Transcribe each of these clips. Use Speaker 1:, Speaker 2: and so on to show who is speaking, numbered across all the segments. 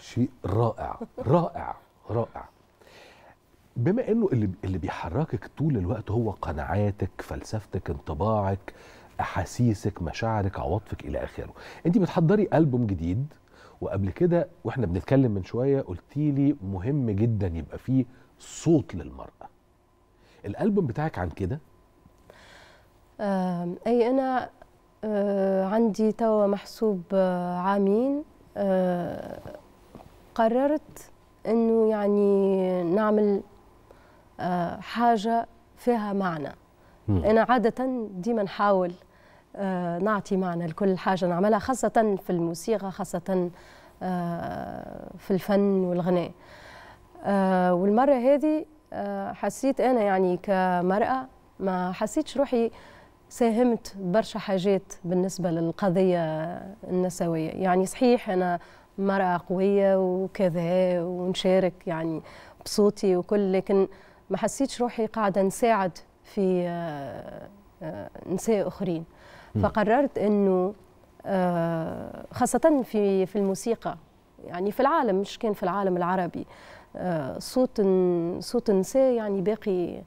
Speaker 1: شيء رائع رائع رائع بما انه اللي اللي بيحركك طول الوقت هو قناعاتك فلسفتك انطباعك احاسيسك مشاعرك عواطفك الى اخره انت بتحضري البوم جديد وقبل كده واحنا بنتكلم من شويه قلتي لي مهم جدا يبقى فيه صوت للمراه الالبوم بتاعك عن كده
Speaker 2: اي انا آه، عندي توا محسوب آه، عامين آه، قررت انه يعني نعمل آه، حاجه فيها معنى م. انا عاده ديما نحاول آه، نعطي معنى لكل حاجه نعملها خاصه في الموسيقى خاصه آه، في الفن والغناء والمره هذه حسيت انا يعني كمراه ما حسيتش روحي ساهمت برشا حاجات بالنسبه للقضيه النسويه يعني صحيح انا مرأة قوية وكذا ونشارك يعني بصوتي وكل لكن ما حسيتش روحي قاعدة نساعد في آه، آه، نساء أخرين فقررت أنه آه، خاصة في في الموسيقى يعني في العالم مش كان في العالم العربي صوت صوت النساء يعني باقي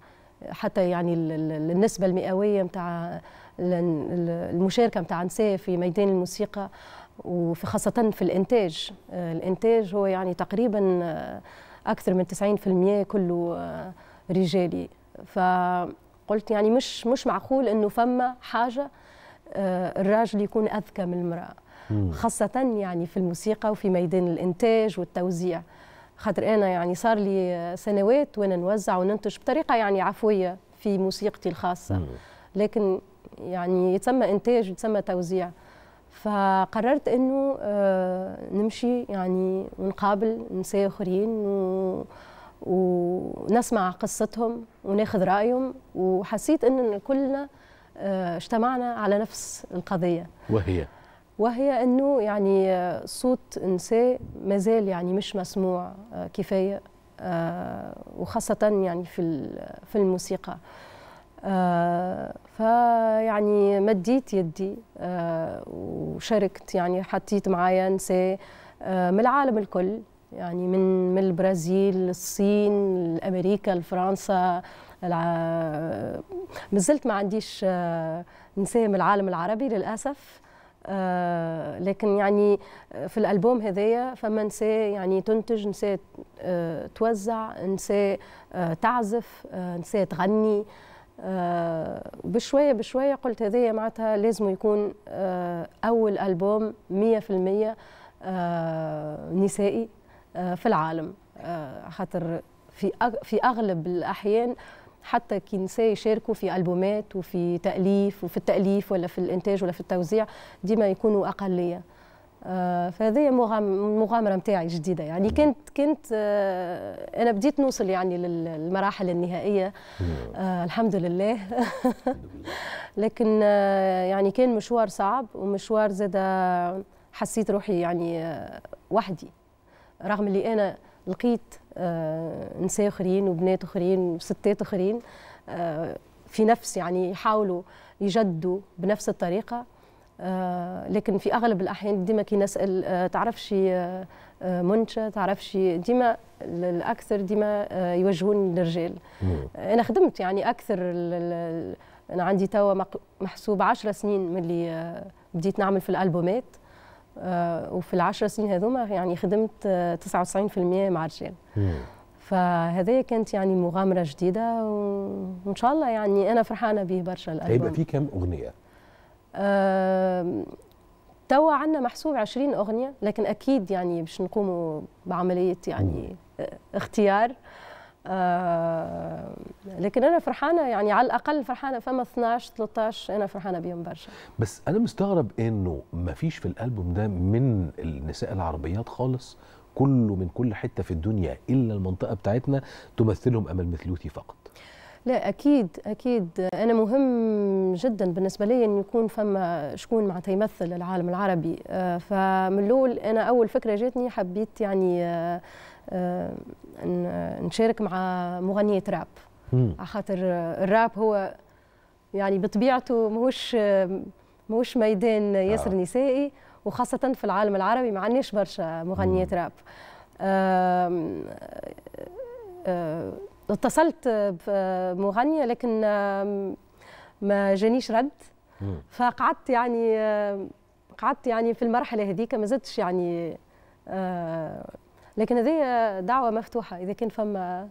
Speaker 2: حتى يعني النسبة المئوية متاع المشاركة متاع النساء في ميدان الموسيقى وفي خاصة في الإنتاج آه، الإنتاج هو يعني تقريبا آه، أكثر من 90% كله آه، رجالي فقلت يعني مش مش معقول إنه فما حاجة الراجل يكون أذكى من المرأة خاصة يعني في الموسيقى وفي ميدان الإنتاج والتوزيع خاطر أنا يعني صار لي سنوات وأنا نوزع وننتج بطريقة يعني عفوية في موسيقتي الخاصة لكن يعني يتسمى إنتاج ويتسمى توزيع فقررت انه آه، نمشي يعني ونقابل نساء اخرين و... ونسمع قصتهم وناخذ رايهم وحسيت ان كلنا آه، اجتمعنا على نفس القضيه وهي وهي انه يعني آه، صوت النساء زال يعني مش مسموع كفايه وخاصه يعني في في الموسيقى آه فيعني مديت يدي آه وشاركت يعني حطيت معايا نساء آه من العالم الكل يعني من من البرازيل الصين الامريكا الفرنسا مازلت ما عنديش آه، نساء من العالم العربي للاسف آه لكن يعني في الالبوم هذايا فما نساء يعني تنتج نساء آه توزع نساء آه تعزف آه نساء تغني آه وبشوية آه، بشوية قلت هذه معناتها لازم يكون آه، أول ألبوم 100% آه، نسائي في العالم خاطر في في أغلب الأحيان حتى كي نساء يشاركوا في ألبومات وفي تأليف وفي التأليف ولا في الإنتاج ولا في التوزيع ديما يكونوا أقلية آه، فهذه مغامره نتاعي جديده يعني كنت كنت آه، انا بديت نوصل يعني للمراحل النهائيه آه، الحمد لله لكن يعني كان مشوار صعب ومشوار زاد حسيت روحي يعني وحدي رغم اللي انا لقيت نساء اخرين وبنات اخرين وستات اخرين في نفس يعني يحاولوا يجدوا بنفس الطريقه آه، لكن في اغلب الاحيان ديما كي نسال آه، تعرفش آه، منشا تعرفش ديما الاكثر ديما يوجهوني للرجال انا خدمت يعني اكثر انا عندي توا محسوب 10 سنين ملي بديت نعمل في الالبومات وفي العشر سنين هذوما يعني خدمت 99% مع رجال فهذايا كانت يعني مغامره جديده وان شاء الله يعني انا فرحانه به برشا الالبوم هيبقى في
Speaker 1: كم اغنيه
Speaker 2: توا عندنا محسوب 20 اغنيه لكن اكيد يعني باش نقوموا بعمليه يعني آه، اختيار آه، لكن انا فرحانه يعني على الاقل فرحانه فما 12 13 انا فرحانه بيهم برشا
Speaker 1: بس انا مستغرب انه ما فيش في الالبوم ده من النساء العربيات خالص كله من كل حته في الدنيا الا المنطقه بتاعتنا تمثلهم امل مثلوتي فقط
Speaker 2: لا اكيد اكيد انا مهم جدا بالنسبه لي ان يكون فما شكون معناتها يمثل العالم العربي آه، فمن الاول انا اول فكره جاتني حبيت يعني آه، آه، نشارك مع مغنيه راب على خاطر الراب هو يعني بطبيعته ماهوش ماهوش ميدان ياسر آه. نسائي وخاصه في العالم العربي ما عندناش برشا مغنيات راب آه آه اتصلت بمغنيه لكن ما جانيش رد فقعدت يعني قعدت يعني في المرحله هذيك ما زدتش يعني آه، لكن هذه دعوه مفتوحه اذا كان فما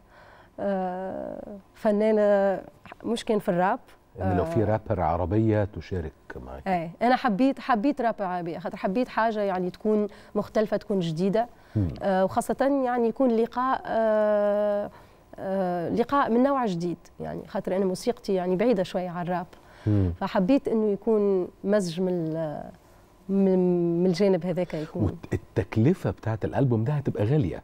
Speaker 2: آه، فنانه آه، مش كان في الراب يعني لو في
Speaker 1: رابر عربيه تشارك معك
Speaker 2: ايه انا حبيت حبيت رابر عربيه خاطر حبيت حاجه يعني تكون مختلفه تكون جديده وخاصه يعني يكون لقاء آه آه، لقاء من نوع جديد يعني خاطر انا موسيقتي يعني بعيده شويه عن الراب فحبيت انه يكون مزج من من الجانب هذاك يكون
Speaker 1: التكلفه بتاعت الالبوم ده هتبقى غاليه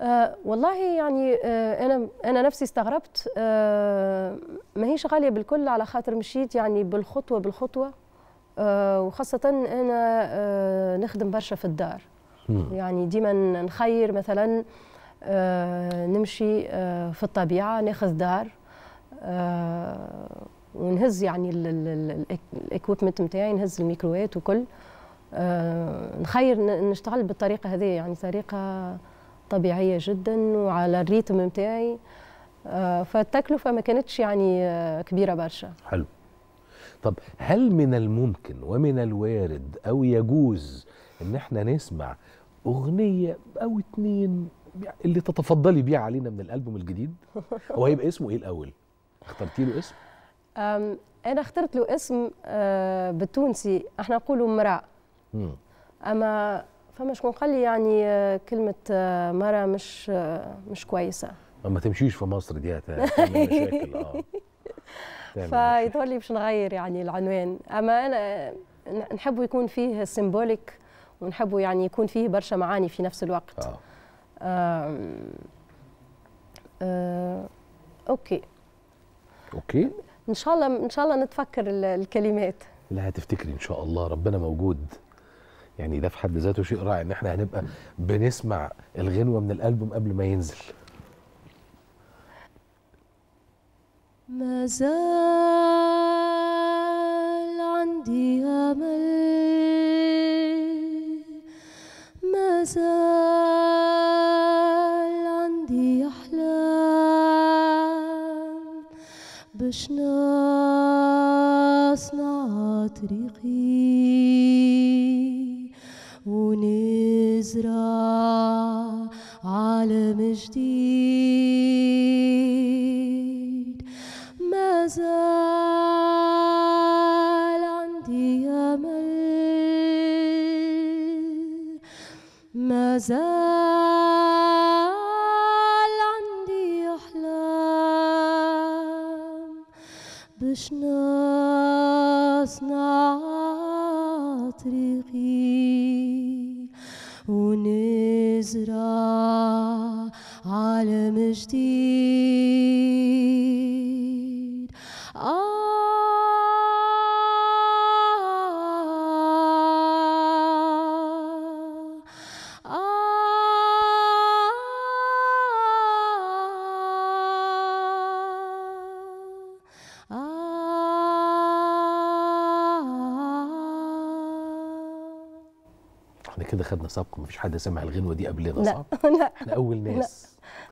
Speaker 2: آه والله يعني آه انا انا نفسي استغربت آه ما هيش غاليه بالكل على خاطر مشيت يعني بالخطوه بالخطوه آه وخاصه انا آه نخدم برشا في الدار مم. يعني ديما نخير مثلا آه آه، نمشي آه، في الطبيعه ناخذ دار آه، ونهز يعني الاكويبمنت نتاعي نهز الميكروات وكل نخير نشتغل بالطريقه هذه يعني طريقه طبيعيه جدا وعلى الريتم نتاعي فالتكلفه ما كانتش يعني كبيره برشا
Speaker 1: حلو طب هل من الممكن ومن الوارد او يجوز ان احنا نسمع اغنيه او اتنين اللي تتفضلي بيه علينا من الالبوم الجديد هو هيبقى اسمه ايه الاول اخترتي له اسم
Speaker 2: انا اخترت له اسم آه، بالتونسي احنا نقولوا مرا اما فما شكون قال لي يعني آه، كلمه آه، مرا مش مش كويسه
Speaker 1: ما تمشيش في مصر دي هتعمل مشاكل اه
Speaker 2: فيظهر لي باش نغير يعني العنوان اما انا نحبه يكون فيه سيمبوليك ونحبه يعني يكون فيه برشا معاني في نفس الوقت آه. آه آه اوكي اوكي ان شاء الله ان شاء الله نتفكر الكلمات
Speaker 1: لا هتفتكري ان شاء الله ربنا موجود يعني ده في حد ذاته شيء رائع ان احنا هنبقى بنسمع الغنوه من الالبوم قبل ما ينزل
Speaker 3: ما زال عندي امل ما زال عشنا أصنع طريقي ونزرع عالم جديد ما زال عندي أمل ما زال مش ناصنع طريقي ونزرع عالم جديد
Speaker 1: كده خدنا سبق مفيش حد سمع الغنوه دي قبلنا صح؟
Speaker 3: لا احنا اول ناس لا